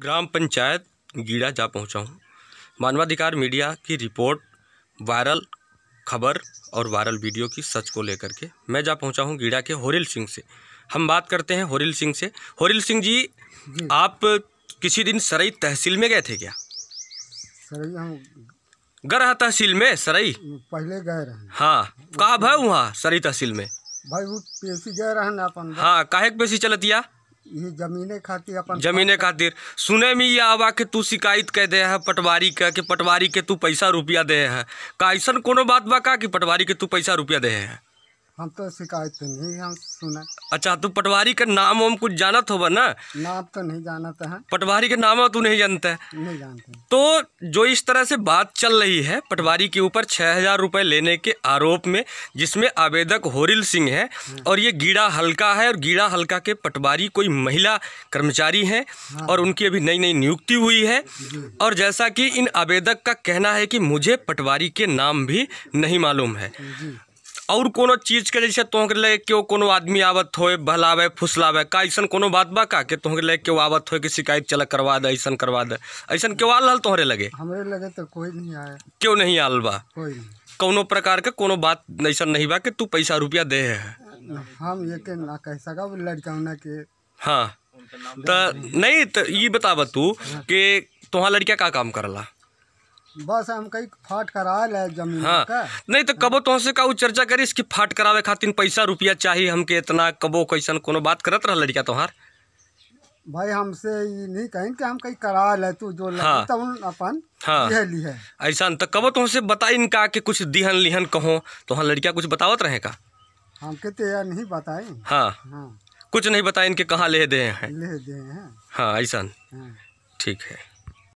ग्राम पंचायत गीड़ा जा पहुंचा हूं मानवाधिकार मीडिया की रिपोर्ट वायरल खबर और वायरल वीडियो की सच को लेकर के मैं जा पहुंचा हूं गीड़ा के होरिल सिंह से हम बात करते हैं होरिल सिंह से होरिल सिंह जी आप किसी दिन सरई तहसील में गए थे क्या सरई हम तहसील में सरई पहले गए रहे हाँ कहा भाई वहाँ सरई तहसील में भाई वो पेशी गए रहे अपन हाँ काहे पेशी चलतिया ये जमीने खातिर अपन जमीने खातिर सुने में ये आवा के तू शिकायत कह दे है पटवारी का कि पटवारी के तू पैसा रुपया दे है का ऐसा कोनो बात बा का कि पटवारी के तू पैसा रुपया दे है हम तो शिकायत नहीं हम सुना अच्छा तू पटवारी का नाम वो कुछ जानत होगा ना नाम तो नहीं जानता है पटवारी का नाम तू नहीं जानता है नहीं जानते तो जो इस तरह से बात चल रही है पटवारी के ऊपर छः हजार रुपये लेने के आरोप में जिसमें आवेदक होरिल सिंह है हाँ। और ये गीड़ा हल्का है और गीड़ा हल्का के पटवारी कोई महिला कर्मचारी है हाँ। और उनकी अभी नई नई नियुक्ति हुई है और जैसा कि इन आवेदक का कहना है कि मुझे पटवारी के नाम भी नहीं मालूम है और कोनो चीज के जैसे तुहक लगे क्यों कोनो आदमी आवत हो बहलावे फुसलावे का ऐसा कोनो बात बा का के तुहक लगे क्यों आवत हो कि शिकायत चला करवा दे ऐसा करवा दे ऐसा क्यों आल हल तुहरे लगे हमरे लगे तो कोई नहीं आया क्यों नहीं आल बा कोनो प्रकार के कोनो बात ऐसा नहीं बा कि तू पैसा रुपया दे है हम ये के ना कह सका लड़का के हाँ तो नहीं तो ये बतावा तू कि तुहार लड़किया का काम करला बस हम कहीं फाट करा ले जमीन हाँ। का नहीं तो कबो तो से का चर्चा करी इसकी फाट करावे खातिर पैसा रुपया चाहिए हमके इतना कबो कैसन कोनो बात करत रह लड़का तुम्हार भाई हमसे ये नहीं कहें कि हम कहीं करा ले तू जो हाँ, तो अपन हाँ, है ऐसा तो कबो तो हमसे बताई इनका कि कुछ दिहन लिहन कहो तो हाँ लड़किया कुछ बतावत रहे का हमके तो यार नहीं बताए हाँ, हाँ कुछ नहीं बताए इनके कहाँ ले दे हैं ले दे हैं हाँ ऐसा हाँ। ठीक है